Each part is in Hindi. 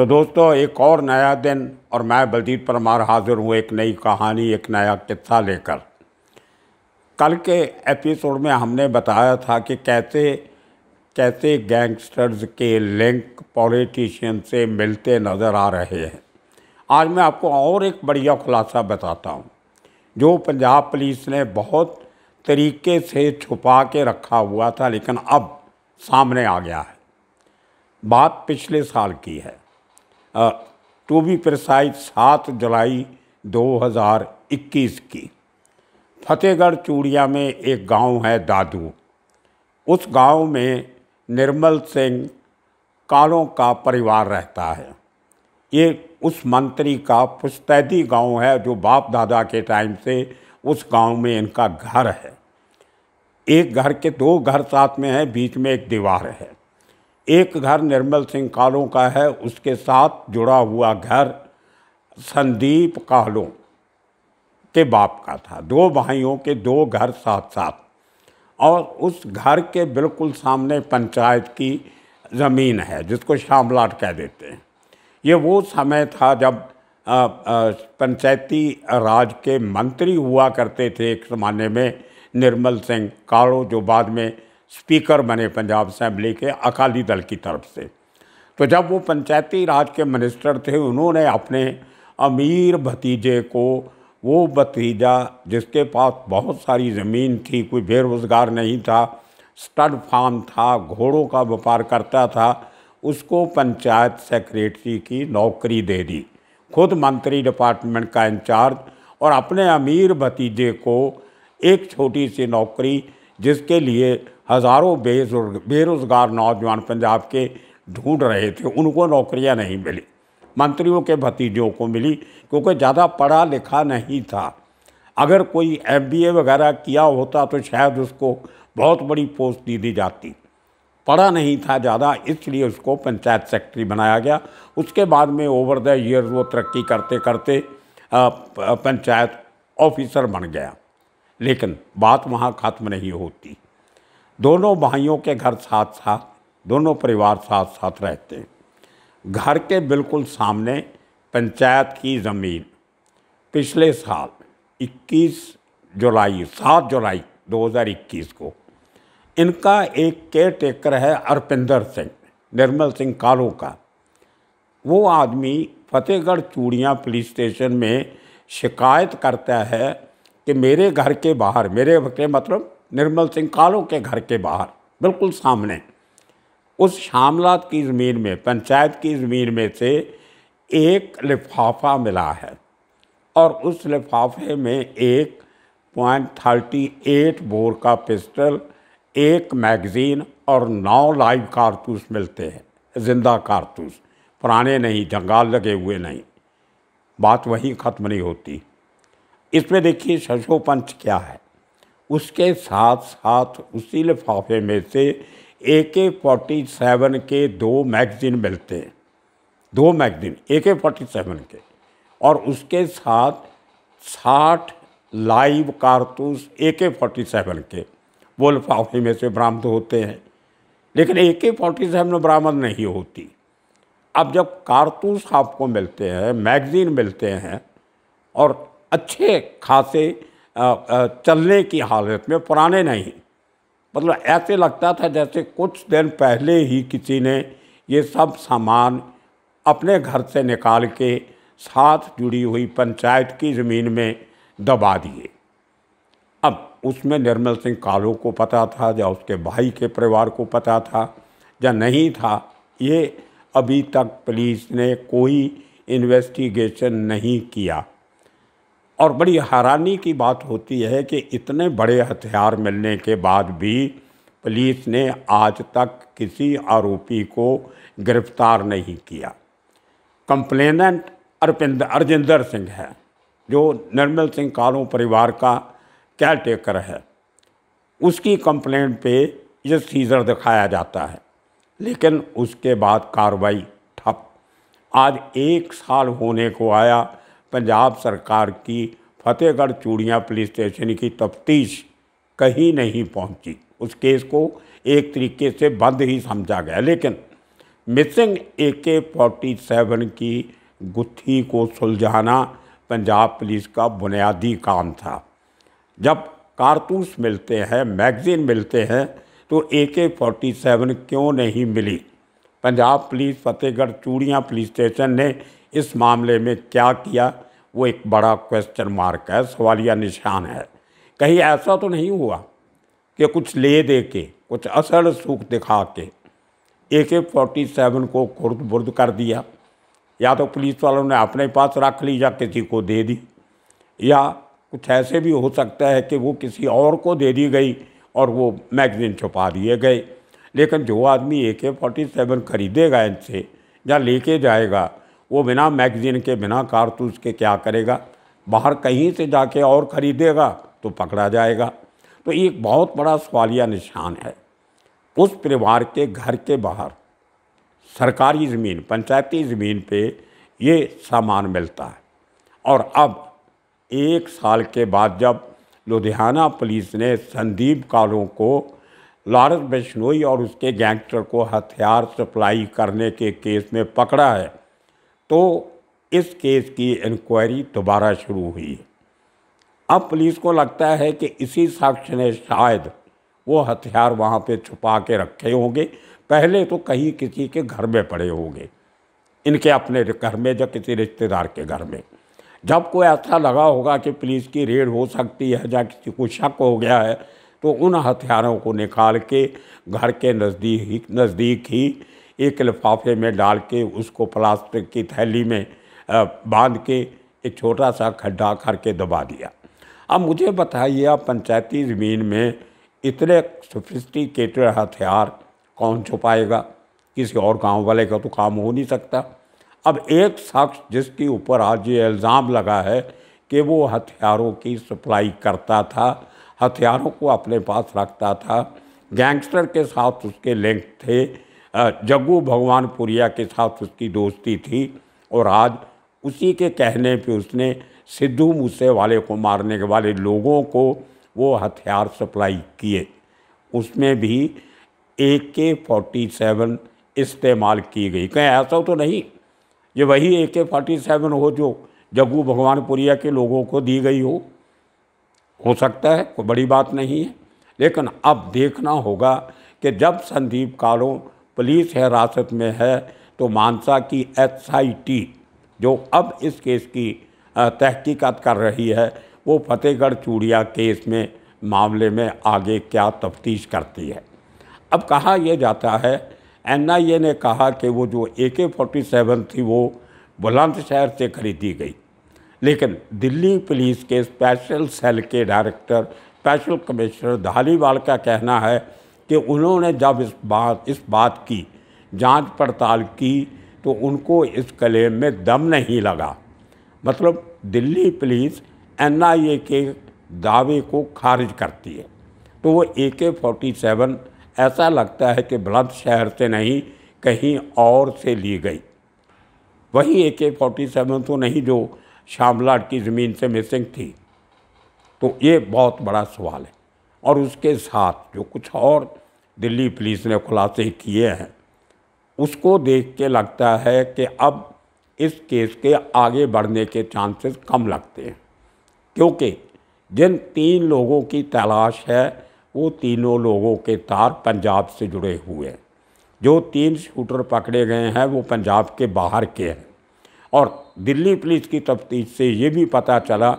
तो दोस्तों एक और नया दिन और मैं बलदीप परमार हाजिर हूँ एक नई कहानी एक नया किस्सा लेकर कल के एपिसोड में हमने बताया था कि कैसे कैसे गैंगस्टर्स के लिंक पॉलिटिशियन से मिलते नज़र आ रहे हैं आज मैं आपको और एक बढ़िया खुलासा बताता हूँ जो पंजाब पुलिस ने बहुत तरीके से छुपा के रखा हुआ था लेकिन अब सामने आ गया है बात पिछले साल की है टू बी प्रसाइज सात जुलाई 2021 की फतेहगढ़ चूड़िया में एक गांव है दादू उस गांव में निर्मल सिंह कालों का परिवार रहता है ये उस मंत्री का पुश्तैदी गांव है जो बाप दादा के टाइम से उस गांव में इनका घर है एक घर के दो घर साथ में है बीच में एक दीवार है एक घर निर्मल सिंह कालों का है उसके साथ जुड़ा हुआ घर संदीप कालों के बाप का था दो भाइयों के दो घर साथ साथ और उस घर के बिल्कुल सामने पंचायत की ज़मीन है जिसको शामलाट कह देते हैं ये वो समय था जब पंचायती राज के मंत्री हुआ करते थे एक ज़माने में निर्मल सिंह कालों जो बाद में स्पीकर बने पंजाब असम्बली के अकाली दल की तरफ से तो जब वो पंचायती राज के मिनिस्टर थे उन्होंने अपने अमीर भतीजे को वो भतीजा जिसके पास बहुत सारी ज़मीन थी कोई बेरोज़गार नहीं था स्टड फार्म था घोड़ों का व्यापार करता था उसको पंचायत सेक्रेटरी की नौकरी दे दी खुद मंत्री डिपार्टमेंट का इंचार्ज और अपने अमीर भतीजे को एक छोटी सी नौकरी जिसके लिए हज़ारों बेरोज़गार नौजवान पंजाब के ढूंढ रहे थे उनको नौकरियां नहीं मिली मंत्रियों के भतीजों को मिली क्योंकि ज़्यादा पढ़ा लिखा नहीं था अगर कोई एम वगैरह किया होता तो शायद उसको बहुत बड़ी पोस्ट दी दी जाती पढ़ा नहीं था ज़्यादा इसलिए उसको पंचायत सेक्रेटरी बनाया गया उसके बाद में ओवर द ईयर वो तरक्की करते करते पंचायत ऑफिसर बन गया लेकिन बात वहाँ ख़त्म नहीं होती दोनों भाइयों के घर साथ साथ दोनों परिवार साथ साथ रहते हैं घर के बिल्कुल सामने पंचायत की ज़मीन पिछले साल 21 जुलाई 7 जुलाई 2021 को इनका एक केयर टेकर है अरपिंदर सिंह निर्मल सिंह कालो का वो आदमी फतेहगढ़ चूड़ियाँ पुलिस स्टेशन में शिकायत करता है कि मेरे घर के बाहर मेरे के मतलब निर्मल सिंह कालों के घर के बाहर बिल्कुल सामने उस शामलात की ज़मीन में पंचायत की ज़मीन में से एक लिफाफा मिला है और उस लिफाफे में एक पॉइंट थर्टी एट बोर का पिस्टल एक मैगज़ीन और नौ लाइव कारतूस मिलते हैं ज़िंदा कारतूस पुराने नहीं जंगाल लगे हुए नहीं बात वहीं ख़त्म नहीं होती इसमें देखिए शशोपंच क्या है उसके साथ साथ उसी लिफाफे में से ए के फोर्टी सेवन के दो मैगज़ीन मिलते हैं दो मैगज़ीन ए के फोर्टी सेवन के और उसके साथ साठ लाइव कारतूस ए के फोर्टी सेवन के वो लिफाफे में से बरामद होते हैं लेकिन ए के फोर्टी सेवन बरामद नहीं होती अब जब कारतूस आपको मिलते हैं मैगज़ीन मिलते हैं और अच्छे खासे चलने की हालत में पुराने नहीं मतलब ऐसे लगता था जैसे कुछ दिन पहले ही किसी ने ये सब सामान अपने घर से निकाल के साथ जुड़ी हुई पंचायत की ज़मीन में दबा दिए अब उसमें निर्मल सिंह कालो को पता था या उसके भाई के परिवार को पता था या नहीं था ये अभी तक पुलिस ने कोई इन्वेस्टिगेशन नहीं किया और बड़ी हैरानी की बात होती है कि इतने बड़े हथियार मिलने के बाद भी पुलिस ने आज तक किसी आरोपी को गिरफ्तार नहीं किया कंप्लेनेंट अरपिंद अरजिंदर सिंह है जो निर्मल सिंह कारों परिवार का केयर टेकर है उसकी कंप्लेंट पे ये सीज़र दिखाया जाता है लेकिन उसके बाद कार्रवाई ठप आज एक साल होने को आया पंजाब सरकार की फतेहगढ़ चूड़ियाँ पुलिस स्टेशन की तफ्तीश कहीं नहीं पहुंची उस केस को एक तरीके से बंद ही समझा गया लेकिन मिसिंग ए के फोर्टी सेवन की गुत्थी को सुलझाना पंजाब पुलिस का बुनियादी काम था जब कारतूस मिलते हैं मैगज़ीन मिलते हैं तो ए के फोर्टी सेवन क्यों नहीं मिली पंजाब पुलिस फतेहगढ़ चूड़ियाँ पुलिस स्टेशन ने इस मामले में क्या किया वो एक बड़ा क्वेश्चन मार्क है सवालिया निशान है कहीं ऐसा तो नहीं हुआ कि कुछ ले दे के कुछ असल सुख दिखा के ए के फोर्टी सेवन को खुर्द बुर्द कर दिया या तो पुलिस वालों ने अपने पास रख ली या किसी को दे दी या कुछ ऐसे भी हो सकता है कि वो किसी और को दे दी गई और वो मैगजीन छुपा दिए गए लेकिन जो आदमी ए के फोर्टी सेवन खरीदेगा इनसे या लेके जाएगा वो बिना मैगज़ीन के बिना कारतूस के क्या करेगा बाहर कहीं से जाके और ख़रीदेगा तो पकड़ा जाएगा तो एक बहुत बड़ा सवालिया निशान है उस परिवार के घर के बाहर सरकारी ज़मीन पंचायती ज़मीन पे ये सामान मिलता है और अब एक साल के बाद जब लुधियाना पुलिस ने संदीप कालों को लारस बिश्नोई और उसके गैंगस्टर को हथियार सप्लाई करने के केस में पकड़ा है तो इस केस की इंक्वायरी दोबारा शुरू हुई अब पुलिस को लगता है कि इसी शख्स ने शायद वो हथियार वहाँ पे छुपा के रखे होंगे पहले तो कहीं किसी के घर में पड़े होंगे इनके अपने घर में या किसी रिश्तेदार के घर में जब कोई ऐसा लगा होगा कि पुलिस की रेड हो सकती है या किसी को शक हो गया है तो उन हथियारों को निकाल के घर के नज़दीक नज़दीक ही एक लिफाफे में डाल के उसको प्लास्टिक की थैली में बांध के एक छोटा सा खड्डा करके दबा दिया अब मुझे बताइए आप पंचायती ज़मीन में इतने सोफिस्टिकेटेड हथियार कौन छुपाएगा किसी और गांव वाले का तो काम हो नहीं सकता अब एक शख्स जिसके ऊपर आज ये इल्ज़ाम लगा है कि वो हथियारों की सप्लाई करता था हथियारों को अपने पास रखता था गैंगस्टर के साथ उसके लिंक थे जग्गू भगवान पुरिया के साथ उसकी दोस्ती थी और आज उसी के कहने पे उसने सिद्धू मूसे वाले को मारने के वाले लोगों को वो हथियार सप्लाई किए उसमें भी ए के फोर्टी सेवन इस्तेमाल की गई कहीं ऐसा तो नहीं ये वही ए के फोर्टी सेवन हो जो जग्गू पुरिया के लोगों को दी गई हो हो सकता है कोई बड़ी बात नहीं है लेकिन अब देखना होगा कि जब संदीप कालों पुलिस हिरासत में है तो मानसा की एसआईटी जो अब इस केस की तहकीक़त कर रही है वो फतेहगढ़ चूड़िया केस में मामले में आगे क्या तफ्तीश करती है अब कहा यह जाता है एनआईए ने कहा कि वो जो ए के फोर्टी सेवन थी वो बुलंदशहर से खरीदी गई लेकिन दिल्ली पुलिस के स्पेशल सेल के डायरेक्टर स्पेशल कमिश्नर धालीवाल का कहना है कि उन्होंने जब इस बात इस बात की जांच पड़ताल की तो उनको इस क्लेम में दम नहीं लगा मतलब दिल्ली पुलिस एनआईए के दावे को खारिज करती है तो वो ए के फोर्टी सेवन ऐसा लगता है कि ब्लद शहर से नहीं कहीं और से ली गई वही ए के फोर्टी सेवन तो नहीं जो शामलाट की ज़मीन से मिसिंग थी तो ये बहुत बड़ा सवाल है और उसके साथ जो कुछ और दिल्ली पुलिस ने खुलासे किए हैं उसको देख के लगता है कि अब इस केस के आगे बढ़ने के चांसेस कम लगते हैं क्योंकि जिन तीन लोगों की तलाश है वो तीनों लोगों के तार पंजाब से जुड़े हुए हैं जो तीन शूटर पकड़े गए हैं वो पंजाब के बाहर के हैं और दिल्ली पुलिस की तफ्तीश से ये भी पता चला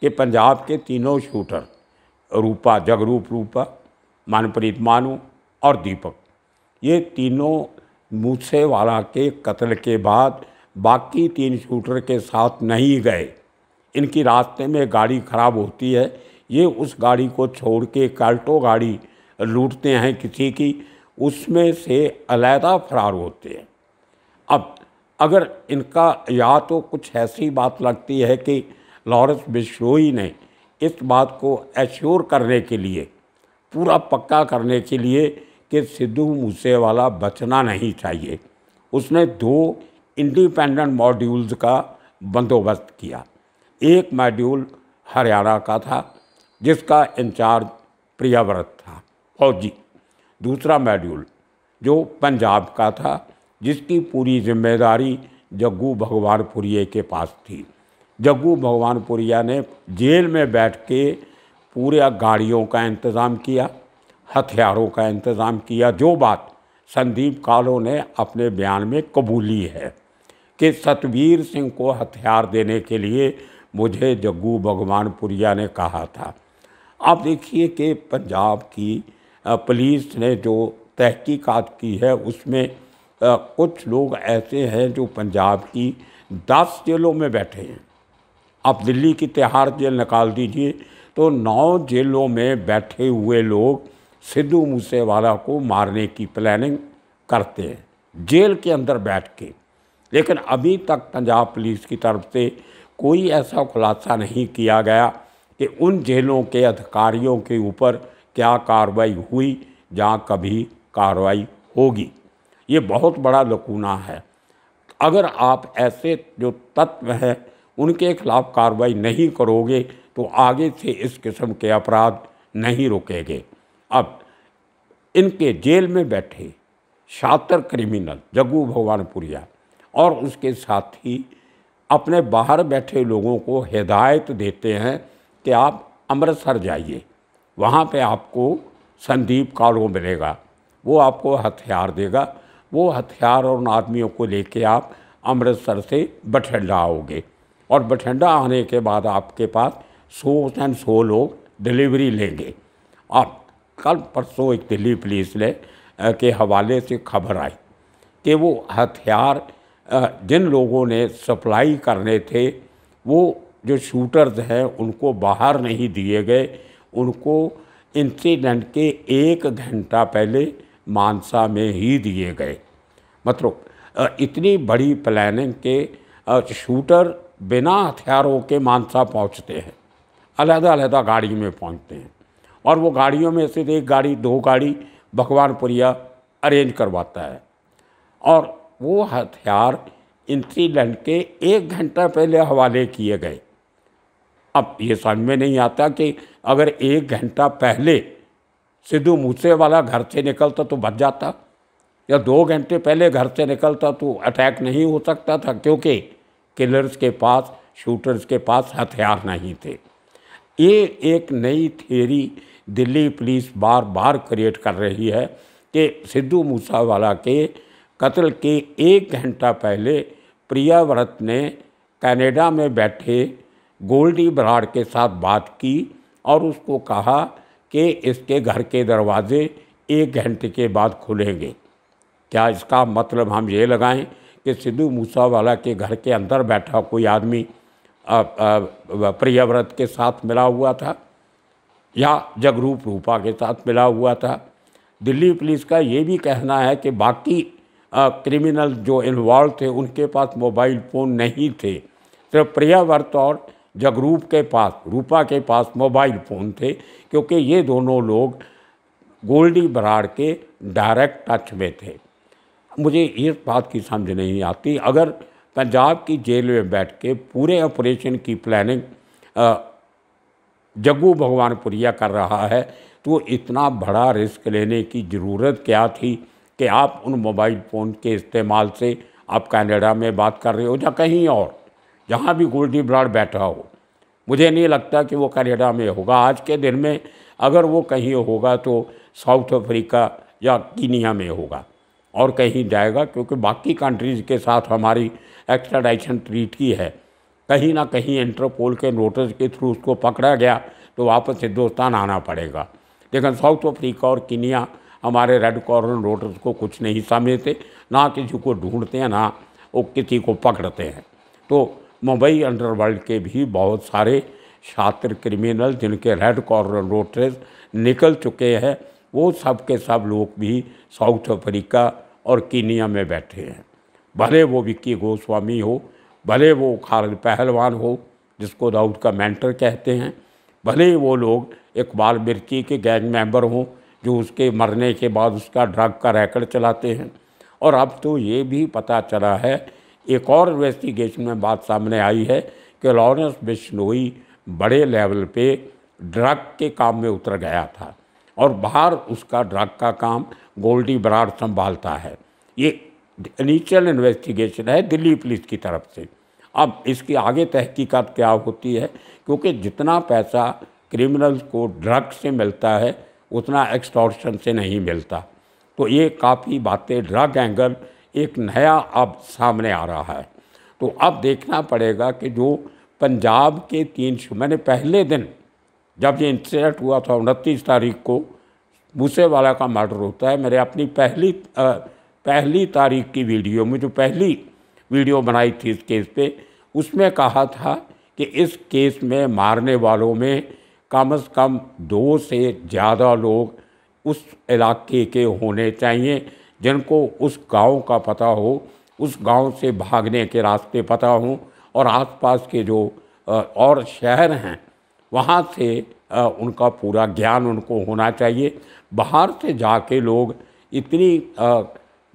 कि पंजाब के तीनों शूटर रूपा जगरूप रूपा मनप्रीत मानू और दीपक ये तीनों मूसे वाला के कत्ल के बाद बाकी तीन शूटर के साथ नहीं गए इनकी रास्ते में गाड़ी ख़राब होती है ये उस गाड़ी को छोड़ के काल्टो गाड़ी लूटते हैं किसी की उसमें से अलहदा फरार होते हैं अब अगर इनका या तो कुछ ऐसी बात लगती है कि लॉरेंस बिश्नोई ने इस बात को एश्योर करने के लिए पूरा पक्का करने के लिए कि सिद्धू मूसेवाला बचना नहीं चाहिए उसने दो इंडिपेंडेंट मॉड्यूल्स का बंदोबस्त किया एक मॉड्यूल हरियाणा का था जिसका इंचार्ज प्रियाव्रत था फौजी दूसरा मॉड्यूल जो पंजाब का था जिसकी पूरी जिम्मेदारी जग्गू भगवानपुरिया के पास थी जग्गू भगवानपुरिया ने जेल में बैठ के पूरे गाड़ियों का इंतज़ाम किया हथियारों का इंतज़ाम किया जो बात संदीप कालो ने अपने बयान में कबूली है कि सतवीर सिंह को हथियार देने के लिए मुझे जग्गू भगवानपुरिया ने कहा था आप देखिए कि पंजाब की पुलिस ने जो तहकीकात की है उसमें कुछ लोग ऐसे हैं जो पंजाब की दस जेलों में बैठे हैं आप दिल्ली की तिहाड़ जेल निकाल दीजिए तो नौ जेलों में बैठे हुए लोग सिद्धू मूसेवाला को मारने की प्लानिंग करते हैं जेल के अंदर बैठ के लेकिन अभी तक पंजाब पुलिस की तरफ से कोई ऐसा खुलासा नहीं किया गया कि उन जेलों के अधिकारियों के ऊपर क्या कार्रवाई हुई जहाँ कभी कार्रवाई होगी ये बहुत बड़ा लकूना है अगर आप ऐसे जो तत्व हैं उनके खिलाफ कार्रवाई नहीं करोगे तो आगे से इस किस्म के अपराध नहीं रुकेंगे अब इनके जेल में बैठे शातर क्रिमिनल जग्गू भगवानपुरिया और उसके साथ ही अपने बाहर बैठे लोगों को हिदायत देते हैं कि आप अमृतसर जाइए वहाँ पे आपको संदीप कालो मिलेगा वो आपको हथियार देगा वो हथियार और उन आदमियों को लेके आप अमृतसर से बठिंडा आओगे और बठिंडा आने के बाद आपके पास सौ एंड सौ लोग डिलीवरी लेंगे अब कल परसों एक दिल्ली पुलिस ने के हवाले से खबर आई कि वो हथियार जिन लोगों ने सप्लाई करने थे वो जो शूटर्स हैं उनको बाहर नहीं दिए गए उनको इंसिडेंट के एक घंटा पहले मानसा में ही दिए गए मतलब इतनी बड़ी प्लानिंग के शूटर बिना हथियारों के मानसा पहुंचते हैं अलहदा अलहदा गाड़ी में पहुंचते हैं और वो गाड़ियों में से एक गाड़ी दो गाड़ी भगवानपुरिया अरेंज करवाता है और वो हथियार इंसीडेंट के एक घंटा पहले हवाले किए गए अब ये समझ में नहीं आता कि अगर एक घंटा पहले सिद्धू मूसे वाला घर से निकलता तो बच जाता या दो घंटे पहले घर से निकलता तो अटैक नहीं हो सकता था क्योंकि किलर्स के पास शूटर्स के पास हथियार नहीं थे ये एक नई थियरी दिल्ली पुलिस बार बार क्रिएट कर रही है कि सिद्धू मूसावाला के कत्ल के एक घंटा पहले प्रियाव्रत ने कनाडा में बैठे गोल्डी बराड़ के साथ बात की और उसको कहा कि इसके घर के दरवाजे एक घंटे के बाद खुलेंगे क्या इसका मतलब हम ये लगाएं कि सिद्धू मूसावाला के घर के अंदर बैठा कोई आदमी प्रियाव्रत के साथ मिला हुआ था या जगरूप रूपा के साथ मिला हुआ था दिल्ली पुलिस का ये भी कहना है कि बाकी क्रिमिनल जो इन्वॉल्व थे उनके पास मोबाइल फ़ोन नहीं थे सिर्फ तो प्रियावर्त और जगरूप के पास रूपा के पास मोबाइल फ़ोन थे क्योंकि ये दोनों लोग गोल्डी बराड़ के डायरेक्ट टच में थे मुझे इस बात की समझ नहीं आती अगर पंजाब की जेल में बैठ के पूरे ऑपरेशन की प्लानिंग जग्गू भगवान पुरिया कर रहा है तो इतना बड़ा रिस्क लेने की ज़रूरत क्या थी कि आप उन मोबाइल फ़ोन के इस्तेमाल से आप कनाडा में बात कर रहे हो या कहीं और जहाँ भी गोल्डी ब्राड बैठा हो मुझे नहीं लगता कि वो कनाडा में होगा आज के दिन में अगर वो कहीं होगा तो साउथ अफ्रीका या कीनिया में होगा और कहीं जाएगा क्योंकि बाकी कंट्रीज़ के साथ हमारी एक्स्ट्राडाइशन ट्रीट की है कहीं ना कहीं इंटरपोल के नोटिस के थ्रू उसको पकड़ा गया तो वापस हिंदुस्तान आना पड़ेगा लेकिन साउथ अफ्रीका और किनिया हमारे रेड कॉर्नर नोटिस को कुछ नहीं समझते ना किसी को ढूंढते हैं ना वो किसी को पकड़ते हैं तो मुंबई अंडरवर्ल्ड के भी बहुत सारे छात्र क्रिमिनल जिनके रेड कॉर्नर नोटिस निकल चुके हैं वो सब के सब लोग भी साउथ अफ्रीका और कीनिया में बैठे हैं भले वो विक्की गोस्वामी हो भले वो खालिद पहलवान हो जिसको दाऊद का मेंटर कहते हैं भले वो लोग इकबाल मिर्की के गैंग मेंबर हों जो उसके मरने के बाद उसका ड्रग का रैकेट चलाते हैं और अब तो ये भी पता चला है एक और इन्वेस्टिगेशन में बात सामने आई है कि लॉरेंस बिश्नोई बड़े लेवल पे ड्रग के काम में उतर गया था और बाहर उसका ड्रग का काम गोल्डी बराड संभालता है ये इनिशियल इन्वेस्टिगेशन है दिल्ली पुलिस की तरफ से अब इसकी आगे तहकीकात क्या होती है क्योंकि जितना पैसा क्रिमिनल्स को ड्रग से मिलता है उतना एक्सटॉर्शन से नहीं मिलता तो ये काफ़ी बातें ड्रग एंगल एक नया अब सामने आ रहा है तो अब देखना पड़ेगा कि जो पंजाब के तीन मैंने पहले दिन जब ये इंसिडेंट हुआ था उनतीस तारीख को मूसेवाला का मर्डर होता है मेरे अपनी पहली आ, पहली तारीख की वीडियो में जो पहली वीडियो बनाई थी इस केस पे उसमें कहा था कि इस केस में मारने वालों में कम से कम दो से ज़्यादा लोग उस इलाके के होने चाहिए जिनको उस गांव का पता हो उस गांव से भागने के रास्ते पता हों और आसपास के जो और शहर हैं वहाँ से उनका पूरा ज्ञान उनको होना चाहिए बाहर से जाके लोग इतनी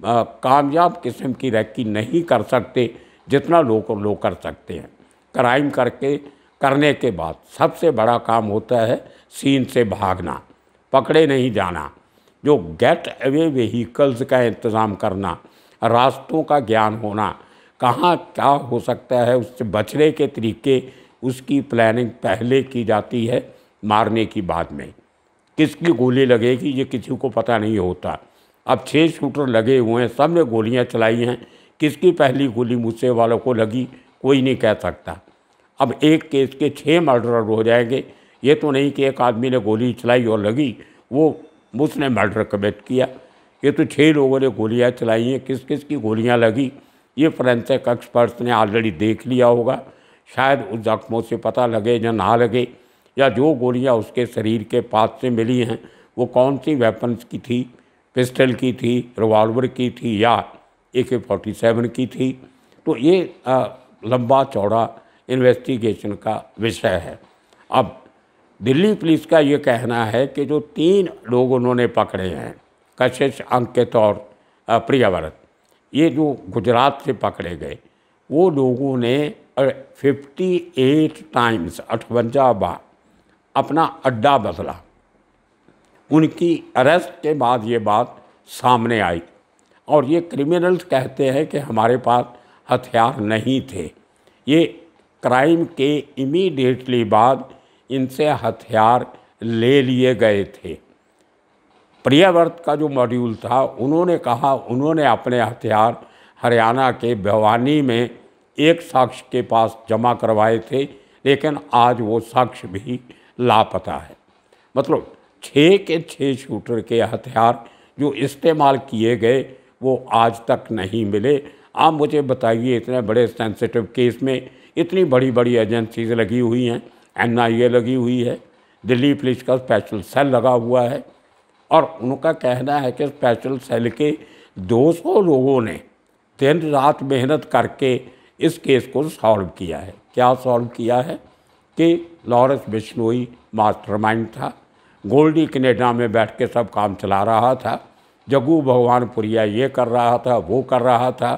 कामयाब किस्म की रैकी नहीं कर सकते जितना लोग लोग कर सकते हैं क्राइम करके करने के बाद सबसे बड़ा काम होता है सीन से भागना पकड़े नहीं जाना जो गेट अवे व्हीकल्स का इंतज़ाम करना रास्तों का ज्ञान होना कहाँ क्या हो सकता है उससे बचने के तरीके उसकी प्लानिंग पहले की जाती है मारने की बाद में किसकी गोली लगेगी ये किसी को पता नहीं होता अब छः शूटर लगे हुए हैं सब ने गोलियाँ चलाई हैं किसकी पहली गोली मुझसे वालों को लगी कोई नहीं कह सकता अब एक केस के छः मर्डर हो जाएंगे ये तो नहीं कि एक आदमी ने गोली चलाई और लगी वो उसने मर्डर कमिट किया ये तो छः लोगों ने गोलियाँ चलाई हैं किस किस की गोलियाँ लगी ये फ्रेंसिक एक्सपर्ट्स ने ऑलरेडी देख लिया होगा शायद उस जख्मों से पता लगे या ना लगे या जो गोलियाँ उसके शरीर के पास से मिली हैं वो कौन सी वेपन्स की थी पिस्टल की थी रिवॉल्वर की थी या ए के फोर्टी सेवन की थी तो ये आ, लंबा चौड़ा इन्वेस्टिगेशन का विषय है अब दिल्ली पुलिस का ये कहना है कि जो तीन लोग उन्होंने पकड़े हैं कशिश अंकित और प्रियावरत ये जो गुजरात से पकड़े गए वो लोगों ने 58 टाइम्स अठवंजा बार अपना अड्डा बदला उनकी अरेस्ट के बाद ये बात सामने आई और ये क्रिमिनल्स कहते हैं कि हमारे पास हथियार नहीं थे ये क्राइम के इमीडिएटली बाद इनसे हथियार ले लिए गए थे प्रियावर्त का जो मॉड्यूल था उन्होंने कहा उन्होंने अपने हथियार हरियाणा के भवानी में एक साक्ष के पास जमा करवाए थे लेकिन आज वो साक्ष भी लापता है मतलब छः के छः शूटर के हथियार जो इस्तेमाल किए गए वो आज तक नहीं मिले आप मुझे बताइए इतने बड़े सेंसिटिव केस में इतनी बड़ी बड़ी एजेंसीज लगी हुई हैं एन लगी हुई है दिल्ली पुलिस का स्पेशल सेल लगा हुआ है और उनका कहना है कि स्पेशल सेल के 200 लोगों ने दिन रात मेहनत करके इस केस को सॉल्व किया है क्या सॉल्व किया है कि लॉरेंस बिश्नोई मास्टरमाइंड था गोल्डी कनेडा में बैठ के सब काम चला रहा था जगू भगवान पुरिया ये कर रहा था वो कर रहा था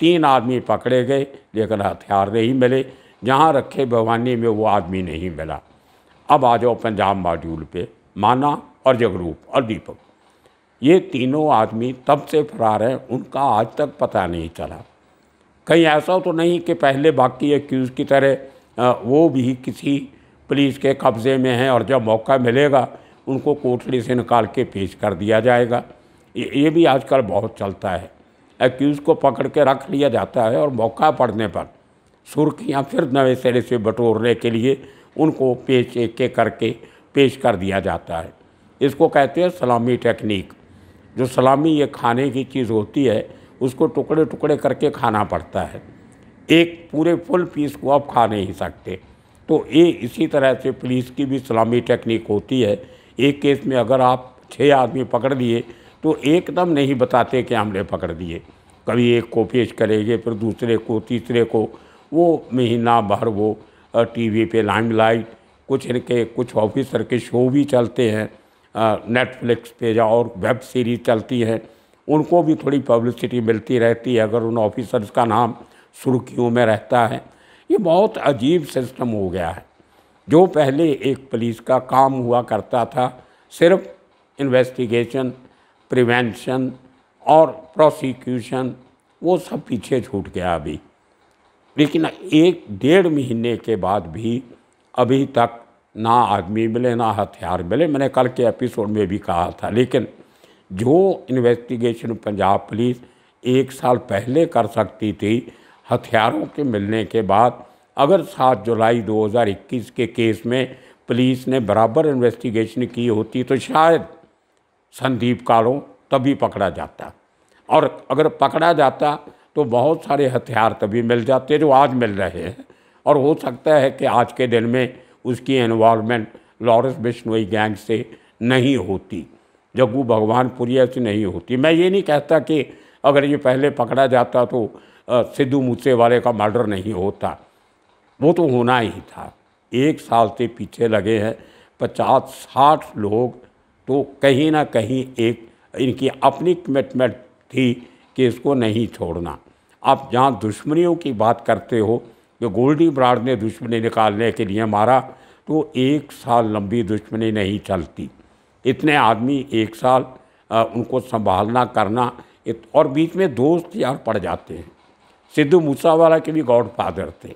तीन आदमी पकड़े गए लेकिन हथियार नहीं मिले जहाँ रखे भवानी में वो आदमी नहीं मिला अब आ जाओ पंजाब मॉड्यूल पे माना और जगरूप और दीपक ये तीनों आदमी तब से फरार हैं उनका आज तक पता नहीं चला कहीं ऐसा तो नहीं कि पहले बाकी एक्यूज़ की तरह वो भी किसी पुलिस के कब्ज़े में हैं और जब मौका मिलेगा उनको कोठरी से निकाल के पेश कर दिया जाएगा ये, ये भी आजकल बहुत चलता है एक्यूज़ को पकड़ के रख लिया जाता है और मौका पड़ने पर सुर्खियाँ फिर नवे सिरे से बटोरने के लिए उनको पेश एक एक करके पेश कर दिया जाता है इसको कहते हैं सलामी टेक्निक जो सलामी ये खाने की चीज़ होती है उसको टुकड़े टुकड़े करके खाना पड़ता है एक पूरे फुल पीस को आप खा नहीं सकते तो ये इसी तरह से पुलिस की भी सलामी टेक्निक होती है एक केस में अगर आप छः आदमी पकड़ लिए तो एकदम नहीं बताते कि हमने पकड़ दिए कभी एक को पेश करेंगे फिर दूसरे को तीसरे को वो महीना भर वो टीवी पे लाइट कुछ इनके कुछ ऑफिसर के शो भी चलते हैं नेटफ्लिक्स पे या और वेब सीरीज़ चलती हैं उनको भी थोड़ी पब्लिसिटी मिलती रहती है अगर उन ऑफिसर्स का नाम सुर्खियों में रहता है ये बहुत अजीब सिस्टम हो गया है जो पहले एक पुलिस का काम हुआ करता था सिर्फ इन्वेस्टिगेशन प्रिवेंशन और प्रोसिक्यूशन वो सब पीछे छूट गया अभी लेकिन एक डेढ़ महीने के बाद भी अभी तक ना आदमी मिले ना हथियार मिले मैंने कल के एपिसोड में भी कहा था लेकिन जो इन्वेस्टिगेशन पंजाब पुलिस एक साल पहले कर सकती थी हथियारों के मिलने के बाद अगर 7 जुलाई 2021 के केस में पुलिस ने बराबर इन्वेस्टिगेशन की होती तो शायद संदीप कालो तभी पकड़ा जाता और अगर पकड़ा जाता तो बहुत सारे हथियार तभी मिल जाते जो आज मिल रहे हैं और हो सकता है कि आज के दिन में उसकी इन्वॉल्वमेंट लॉरेंस बिश्नोई गैंग से नहीं होती जग्गू भगवानपुरिया से नहीं होती मैं ये नहीं कहता कि अगर ये पहले पकड़ा जाता तो सिद्धू मूसे वाले का मर्डर नहीं होता वो तो होना ही था एक साल से पीछे लगे हैं पचास साठ लोग तो कहीं ना कहीं एक इनकी अपनी कमिटमेंट थी कि इसको नहीं छोड़ना आप जहाँ दुश्मनियों की बात करते हो जो गोल्डी ब्राड ने दुश्मनी निकालने के लिए मारा तो एक साल लंबी दुश्मनी नहीं चलती इतने आदमी एक साल आ, उनको संभालना करना और बीच में दोस्त यार पड़ जाते हैं सिद्धू मूसावाला के भी गॉड फादर थे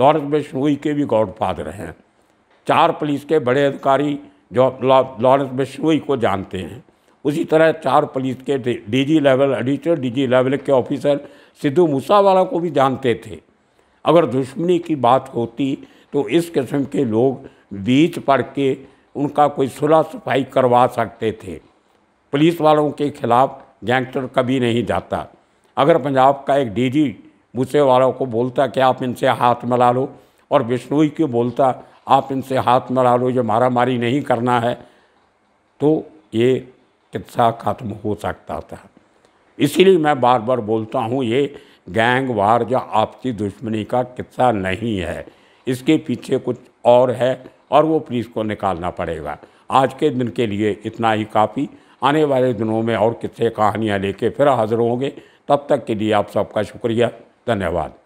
लॉरेंस बिश्नोई के भी गॉड फादर हैं चार पुलिस के बड़े अधिकारी जो लॉरेंस बिश्नोई को जानते हैं उसी तरह चार पुलिस के DG level editor DG level के ऑफिसर सिद्धू मूसावाला को भी जानते थे अगर दुश्मनी की बात होती तो इस किस्म के लोग बीच पढ़ के उनका कोई सुलह सफाई करवा सकते थे पुलिस वालों के खिलाफ गैंगस्टर कभी नहीं जाता अगर पंजाब का एक डीजी भूसे वालों को बोलता कि आप इनसे हाथ मिला लो और विष्णुई को बोलता आप इनसे हाथ मिला लो ये मारा मारी नहीं करना है तो ये किस्सा खत्म हो सकता था इसीलिए मैं बार बार बोलता हूँ ये गैंग वार या आपसी दुश्मनी का किस्सा नहीं है इसके पीछे कुछ और है और वो पुलिस को निकालना पड़ेगा आज के दिन के लिए इतना ही काफ़ी आने वाले दिनों में और किस्से कहानियाँ लेके फिर हाजिर होंगे तब तक के लिए आप सबका शुक्रिया धन्यवाद